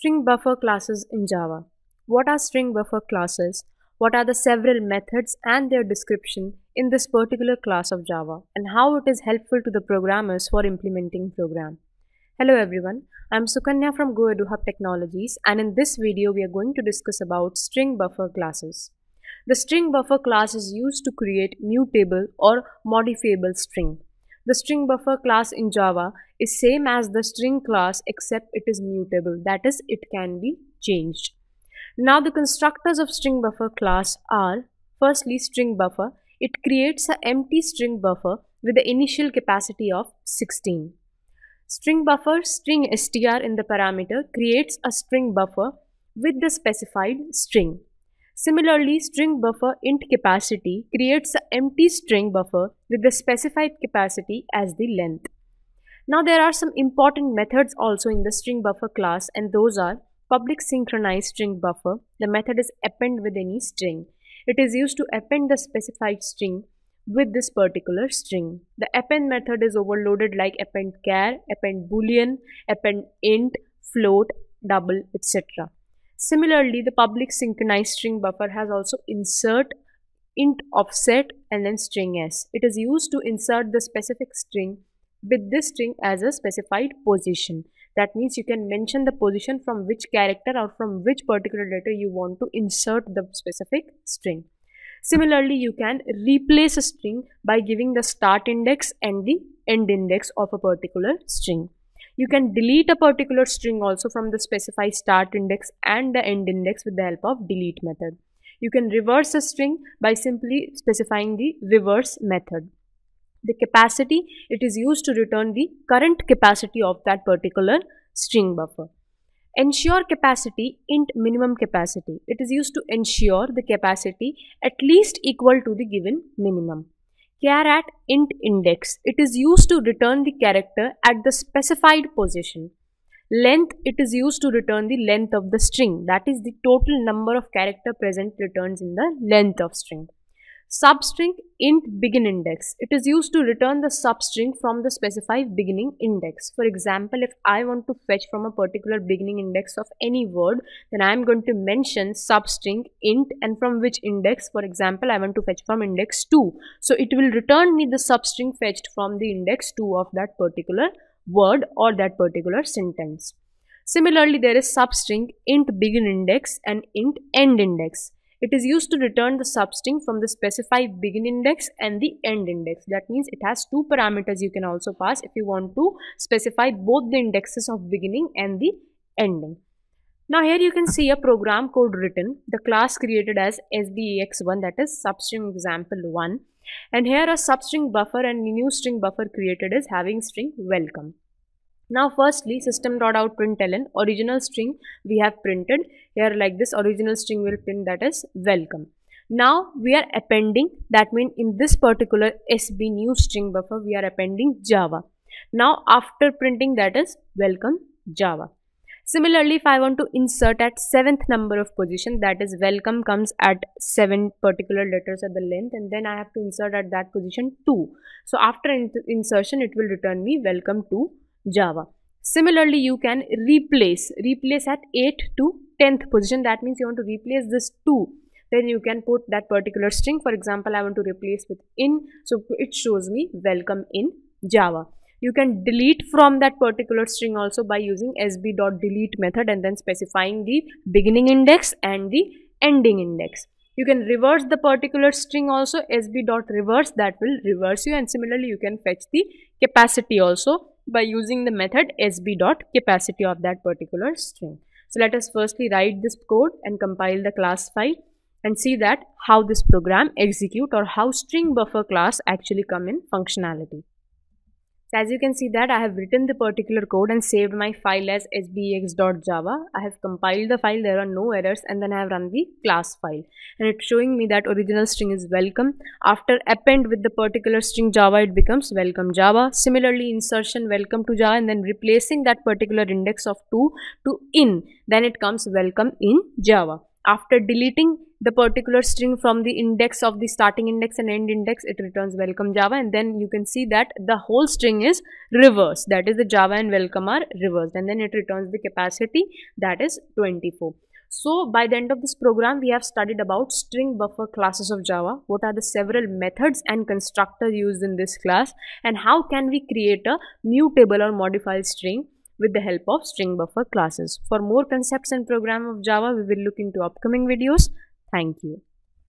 String buffer classes in Java. What are string buffer classes? What are the several methods and their description in this particular class of Java and how it is helpful to the programmers for implementing program. Hello everyone, I'm Sukanya from GoEduHub Technologies and in this video we are going to discuss about string buffer classes. The string buffer class is used to create mutable or modifiable string. The string buffer class in Java is same as the string class except it is mutable. That is, it can be changed. Now the constructors of string buffer class are firstly string buffer. It creates an empty string buffer with the initial capacity of 16. String buffer string str in the parameter creates a string buffer with the specified string. Similarly, string buffer int capacity creates an empty string buffer with the specified capacity as the length. Now there are some important methods also in the string buffer class and those are public synchronized string buffer. The method is append with any string. It is used to append the specified string with this particular string. The append method is overloaded like append char, append boolean, append int, float, double, etc. Similarly, the public synchronized string buffer has also insert int offset and then string s. It is used to insert the specific string with this string as a specified position. That means you can mention the position from which character or from which particular letter you want to insert the specific string. Similarly, you can replace a string by giving the start index and the end index of a particular string. You can delete a particular string also from the specified start index and the end index with the help of delete method. You can reverse a string by simply specifying the reverse method. The capacity, it is used to return the current capacity of that particular string buffer. Ensure capacity int minimum capacity. It is used to ensure the capacity at least equal to the given minimum charAt int index. It is used to return the character at the specified position. Length, it is used to return the length of the string. That is the total number of character present returns in the length of string. Substring int begin index. It is used to return the substring from the specified beginning index. For example, if I want to fetch from a particular beginning index of any word, then I am going to mention substring int and from which index, for example, I want to fetch from index 2. So it will return me the substring fetched from the index 2 of that particular word or that particular sentence. Similarly, there is substring int begin index and int end index. It is used to return the substring from the specified begin index and the end index. That means it has two parameters you can also pass if you want to specify both the indexes of beginning and the ending. Now here you can see a program code written, the class created as SBEX1 that is substring example 1 and here a substring buffer and new string buffer created is having string welcome. Now firstly system.out.println original string we have printed here like this original string will print that is welcome. Now we are appending that means in this particular SB new string buffer we are appending Java. Now after printing that is welcome Java. Similarly, if I want to insert at seventh number of position, that is welcome comes at seven particular letters at the length and then I have to insert at that position 2. So after in insertion, it will return me welcome to Java. Similarly, you can replace, replace at 8 to 10th position. That means you want to replace this 2. Then you can put that particular string. For example, I want to replace with in. So it shows me welcome in Java. You can delete from that particular string also by using sb.delete method and then specifying the beginning index and the ending index you can reverse the particular string also sb dot reverse that will reverse you and similarly you can fetch the capacity also by using the method sb dot capacity of that particular string. So let us firstly write this code and compile the class file and see that how this program execute or how string buffer class actually come in functionality. So as you can see that I have written the particular code and saved my file as sbx.java. I have compiled the file, there are no errors and then I have run the class file and it's showing me that original string is welcome. After append with the particular string java it becomes welcome java. Similarly insertion welcome to java and then replacing that particular index of 2 to in then it comes welcome in java after deleting the particular string from the index of the starting index and end index it returns welcome java and then you can see that the whole string is reversed that is the java and welcome are reversed and then it returns the capacity that is 24 so by the end of this program we have studied about string buffer classes of java what are the several methods and constructors used in this class and how can we create a mutable or modified string with the help of string buffer classes. For more concepts and program of Java, we will look into upcoming videos. Thank you.